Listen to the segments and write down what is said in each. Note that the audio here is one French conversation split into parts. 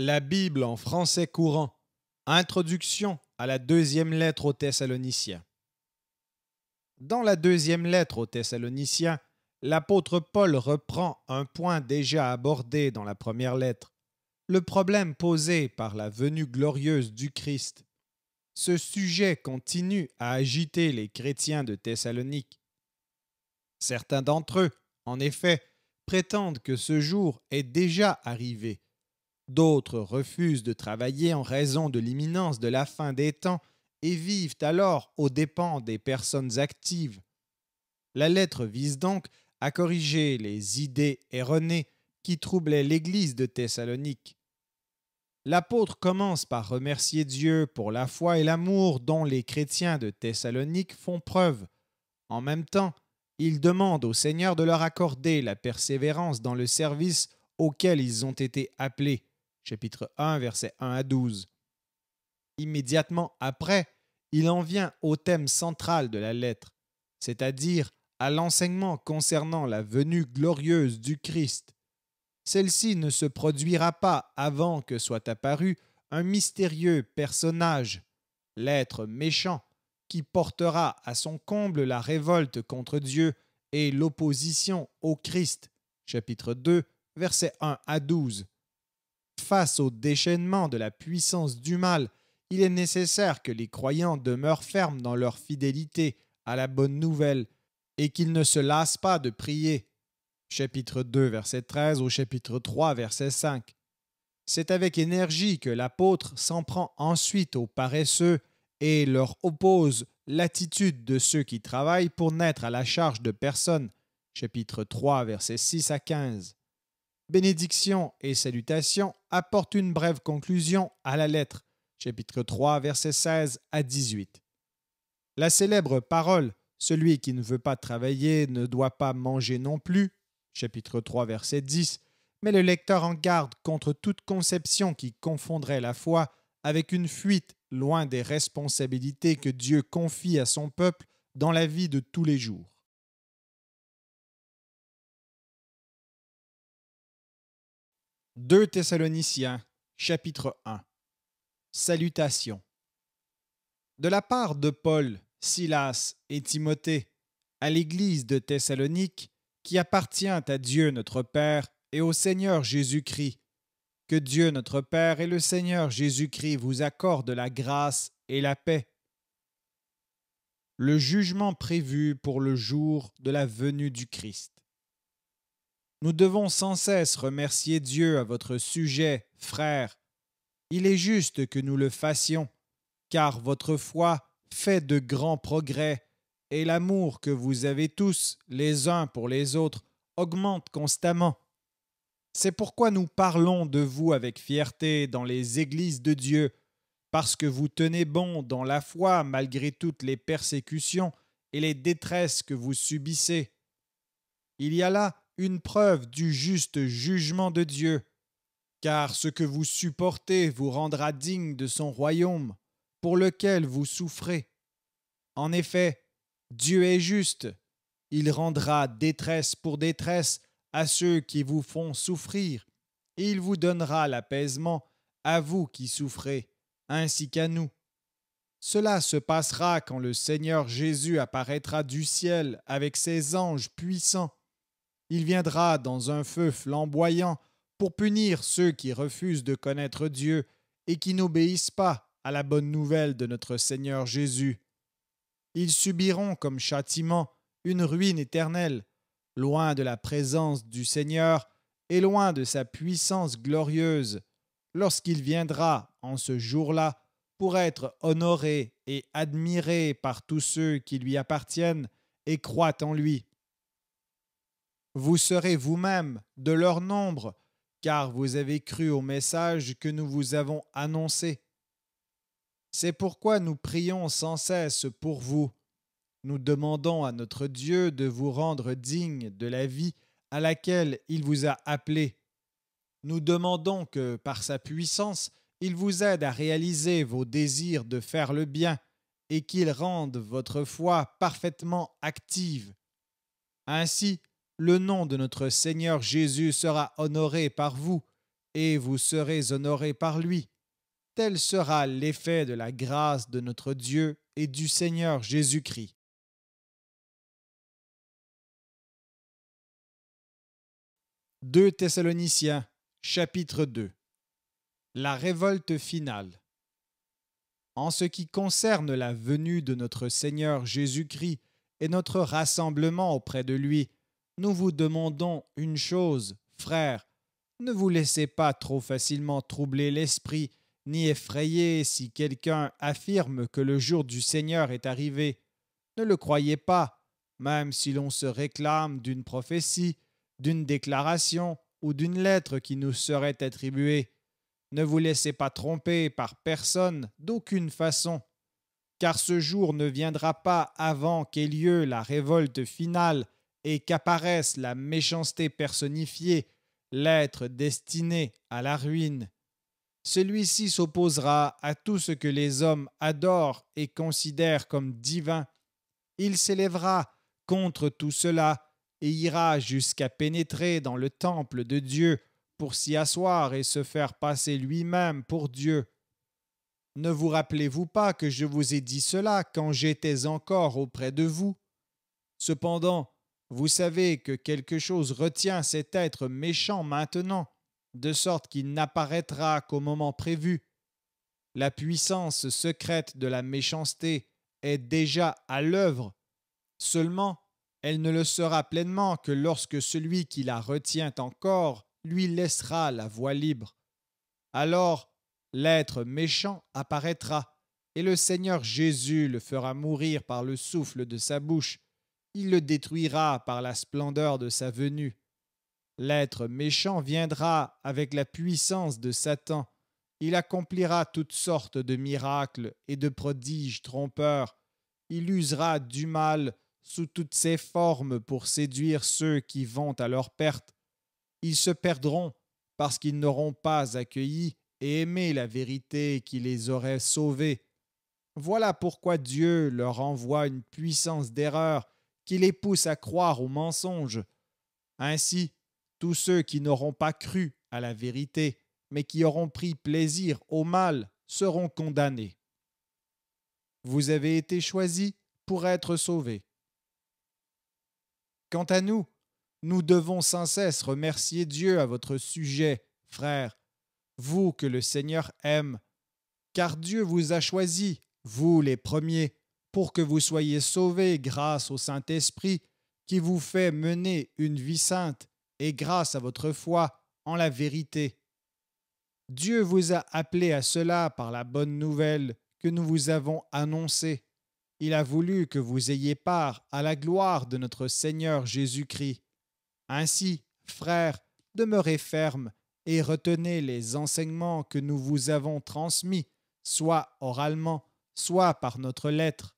La Bible en français courant. Introduction à la deuxième lettre aux Thessaloniciens. Dans la deuxième lettre aux Thessaloniciens, l'apôtre Paul reprend un point déjà abordé dans la première lettre, le problème posé par la venue glorieuse du Christ. Ce sujet continue à agiter les chrétiens de Thessalonique. Certains d'entre eux, en effet, prétendent que ce jour est déjà arrivé D'autres refusent de travailler en raison de l'imminence de la fin des temps et vivent alors aux dépens des personnes actives. La lettre vise donc à corriger les idées erronées qui troublaient l'Église de Thessalonique. L'apôtre commence par remercier Dieu pour la foi et l'amour dont les chrétiens de Thessalonique font preuve. En même temps, il demande au Seigneur de leur accorder la persévérance dans le service auquel ils ont été appelés chapitre 1, versets 1 à 12. Immédiatement après, il en vient au thème central de la lettre, c'est-à-dire à, l'enseignement concernant la venue glorieuse du Christ. Celle-ci ne se produira pas avant que soit apparu un mystérieux personnage, l'être méchant, qui portera à son comble la révolte contre Dieu et l'opposition au Christ. Chapitre 2, versets 1 à 12 face au déchaînement de la puissance du mal, il est nécessaire que les croyants demeurent fermes dans leur fidélité à la bonne nouvelle et qu'ils ne se lassent pas de prier. Chapitre 2, verset 13 au chapitre 3, verset 5. C'est avec énergie que l'apôtre s'en prend ensuite aux paresseux et leur oppose l'attitude de ceux qui travaillent pour naître à la charge de personne. Chapitre 3, verset 6 à 15. Bénédiction et salutation apportent une brève conclusion à la lettre, chapitre 3, versets 16 à 18. La célèbre parole Celui qui ne veut pas travailler ne doit pas manger non plus, chapitre 3, verset 10, mais le lecteur en garde contre toute conception qui confondrait la foi avec une fuite loin des responsabilités que Dieu confie à son peuple dans la vie de tous les jours. 2 Thessaloniciens, chapitre 1 Salutations. De la part de Paul, Silas et Timothée, à l'Église de Thessalonique, qui appartient à Dieu notre Père et au Seigneur Jésus-Christ, que Dieu notre Père et le Seigneur Jésus-Christ vous accordent la grâce et la paix. Le jugement prévu pour le jour de la venue du Christ. Nous devons sans cesse remercier Dieu à votre sujet, frères. Il est juste que nous le fassions, car votre foi fait de grands progrès, et l'amour que vous avez tous les uns pour les autres augmente constamment. C'est pourquoi nous parlons de vous avec fierté dans les églises de Dieu, parce que vous tenez bon dans la foi malgré toutes les persécutions et les détresses que vous subissez. Il y a là une preuve du juste jugement de Dieu. Car ce que vous supportez vous rendra digne de son royaume, pour lequel vous souffrez. En effet, Dieu est juste. Il rendra détresse pour détresse à ceux qui vous font souffrir, et il vous donnera l'apaisement à vous qui souffrez, ainsi qu'à nous. Cela se passera quand le Seigneur Jésus apparaîtra du ciel avec ses anges puissants il viendra dans un feu flamboyant pour punir ceux qui refusent de connaître Dieu et qui n'obéissent pas à la bonne nouvelle de notre Seigneur Jésus. Ils subiront comme châtiment une ruine éternelle, loin de la présence du Seigneur et loin de sa puissance glorieuse, lorsqu'il viendra en ce jour-là pour être honoré et admiré par tous ceux qui lui appartiennent et croient en lui. Vous serez vous-même de leur nombre, car vous avez cru au message que nous vous avons annoncé. C'est pourquoi nous prions sans cesse pour vous. Nous demandons à notre Dieu de vous rendre digne de la vie à laquelle il vous a appelé. Nous demandons que, par sa puissance, il vous aide à réaliser vos désirs de faire le bien et qu'il rende votre foi parfaitement active. Ainsi, le nom de notre Seigneur Jésus sera honoré par vous, et vous serez honorés par lui. Tel sera l'effet de la grâce de notre Dieu et du Seigneur Jésus-Christ. 2 Thessaloniciens, chapitre 2 La révolte finale En ce qui concerne la venue de notre Seigneur Jésus-Christ et notre rassemblement auprès de lui, nous vous demandons une chose, frères, ne vous laissez pas trop facilement troubler l'esprit, ni effrayer si quelqu'un affirme que le jour du Seigneur est arrivé. Ne le croyez pas, même si l'on se réclame d'une prophétie, d'une déclaration ou d'une lettre qui nous serait attribuée. Ne vous laissez pas tromper par personne d'aucune façon, car ce jour ne viendra pas avant qu'ait lieu la révolte finale et qu'apparaisse la méchanceté personnifiée, l'être destiné à la ruine, celui-ci s'opposera à tout ce que les hommes adorent et considèrent comme divin. Il s'élèvera contre tout cela et ira jusqu'à pénétrer dans le temple de Dieu pour s'y asseoir et se faire passer lui-même pour Dieu. Ne vous rappelez-vous pas que je vous ai dit cela quand j'étais encore auprès de vous Cependant, vous savez que quelque chose retient cet être méchant maintenant, de sorte qu'il n'apparaîtra qu'au moment prévu. La puissance secrète de la méchanceté est déjà à l'œuvre. Seulement, elle ne le sera pleinement que lorsque celui qui la retient encore lui laissera la voie libre. Alors, l'être méchant apparaîtra, et le Seigneur Jésus le fera mourir par le souffle de sa bouche il le détruira par la splendeur de sa venue. L'être méchant viendra avec la puissance de Satan. Il accomplira toutes sortes de miracles et de prodiges trompeurs. Il usera du mal sous toutes ses formes pour séduire ceux qui vont à leur perte. Ils se perdront parce qu'ils n'auront pas accueilli et aimé la vérité qui les aurait sauvés. Voilà pourquoi Dieu leur envoie une puissance d'erreur qui les pousse à croire aux mensonges. Ainsi, tous ceux qui n'auront pas cru à la vérité, mais qui auront pris plaisir au mal, seront condamnés. Vous avez été choisis pour être sauvés. Quant à nous, nous devons sans cesse remercier Dieu à votre sujet, frères, vous que le Seigneur aime, car Dieu vous a choisis, vous les premiers, pour que vous soyez sauvés grâce au Saint-Esprit qui vous fait mener une vie sainte et grâce à votre foi en la vérité. Dieu vous a appelé à cela par la bonne nouvelle que nous vous avons annoncée. Il a voulu que vous ayez part à la gloire de notre Seigneur Jésus-Christ. Ainsi, frères, demeurez fermes et retenez les enseignements que nous vous avons transmis, soit oralement, soit par notre lettre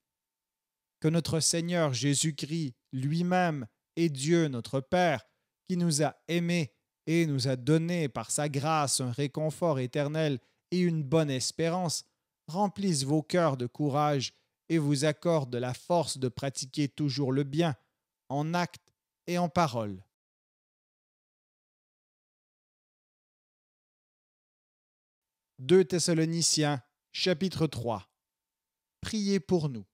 que notre Seigneur Jésus-Christ lui-même et Dieu notre Père, qui nous a aimés et nous a donné par sa grâce un réconfort éternel et une bonne espérance, remplissent vos cœurs de courage et vous accorde la force de pratiquer toujours le bien, en actes et en paroles. « 2 Thessaloniciens, chapitre 3 Priez pour nous.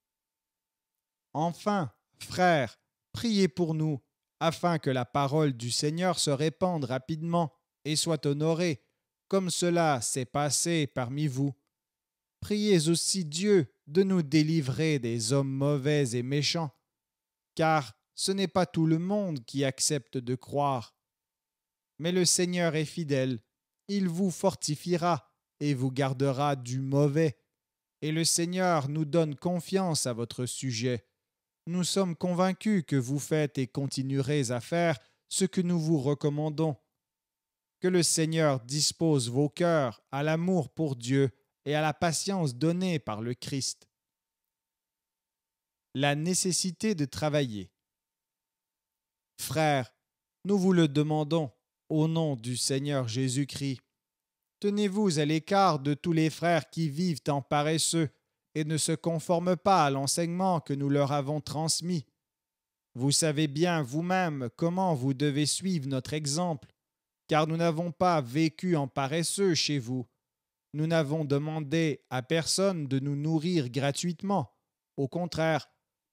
Enfin, frères, priez pour nous, afin que la parole du Seigneur se répande rapidement et soit honorée, comme cela s'est passé parmi vous. Priez aussi Dieu de nous délivrer des hommes mauvais et méchants, car ce n'est pas tout le monde qui accepte de croire. Mais le Seigneur est fidèle, il vous fortifiera et vous gardera du mauvais, et le Seigneur nous donne confiance à votre sujet nous sommes convaincus que vous faites et continuerez à faire ce que nous vous recommandons. Que le Seigneur dispose vos cœurs à l'amour pour Dieu et à la patience donnée par le Christ. La nécessité de travailler. Frères, nous vous le demandons au nom du Seigneur Jésus-Christ. Tenez-vous à l'écart de tous les frères qui vivent en paresseux et ne se conforment pas à l'enseignement que nous leur avons transmis. Vous savez bien vous-même comment vous devez suivre notre exemple, car nous n'avons pas vécu en paresseux chez vous. Nous n'avons demandé à personne de nous nourrir gratuitement. Au contraire,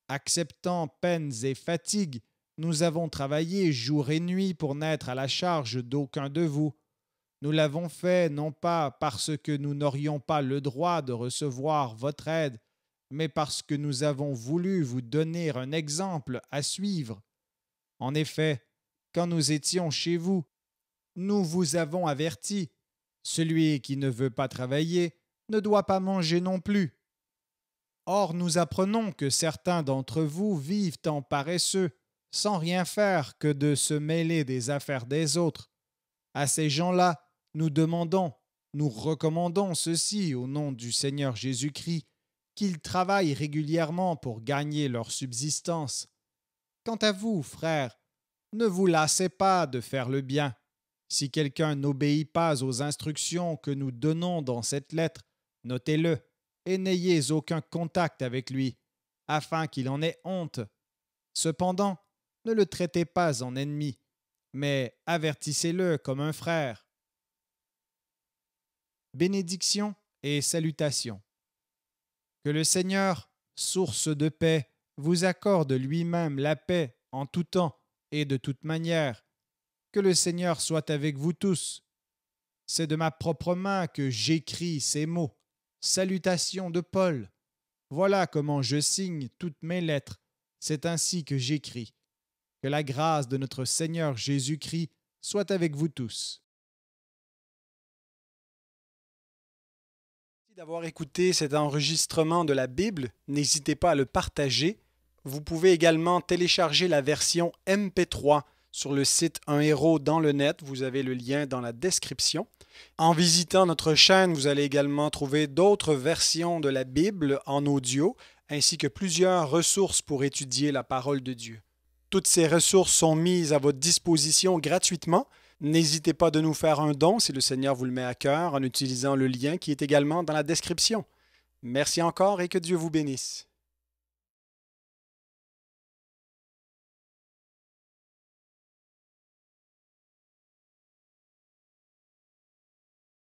acceptant peines et fatigues, nous avons travaillé jour et nuit pour n'être à la charge d'aucun de vous. Nous l'avons fait non pas parce que nous n'aurions pas le droit de recevoir votre aide, mais parce que nous avons voulu vous donner un exemple à suivre. En effet, quand nous étions chez vous, nous vous avons averti. Celui qui ne veut pas travailler ne doit pas manger non plus. Or nous apprenons que certains d'entre vous vivent en paresseux, sans rien faire que de se mêler des affaires des autres. À ces gens-là, nous demandons, nous recommandons ceci au nom du Seigneur Jésus-Christ, qu'ils travaillent régulièrement pour gagner leur subsistance. Quant à vous, frères, ne vous lassez pas de faire le bien. Si quelqu'un n'obéit pas aux instructions que nous donnons dans cette lettre, notez-le et n'ayez aucun contact avec lui, afin qu'il en ait honte. Cependant, ne le traitez pas en ennemi, mais avertissez-le comme un frère. « Bénédiction et salutation. Que le Seigneur, source de paix, vous accorde lui-même la paix en tout temps et de toute manière. Que le Seigneur soit avec vous tous. C'est de ma propre main que j'écris ces mots. Salutation de Paul. Voilà comment je signe toutes mes lettres. C'est ainsi que j'écris. Que la grâce de notre Seigneur Jésus-Christ soit avec vous tous. d'avoir écouté cet enregistrement de la Bible. N'hésitez pas à le partager. Vous pouvez également télécharger la version MP3 sur le site Un héros dans le net. Vous avez le lien dans la description. En visitant notre chaîne, vous allez également trouver d'autres versions de la Bible en audio, ainsi que plusieurs ressources pour étudier la parole de Dieu. Toutes ces ressources sont mises à votre disposition gratuitement. N'hésitez pas de nous faire un don si le Seigneur vous le met à cœur en utilisant le lien qui est également dans la description. Merci encore et que Dieu vous bénisse.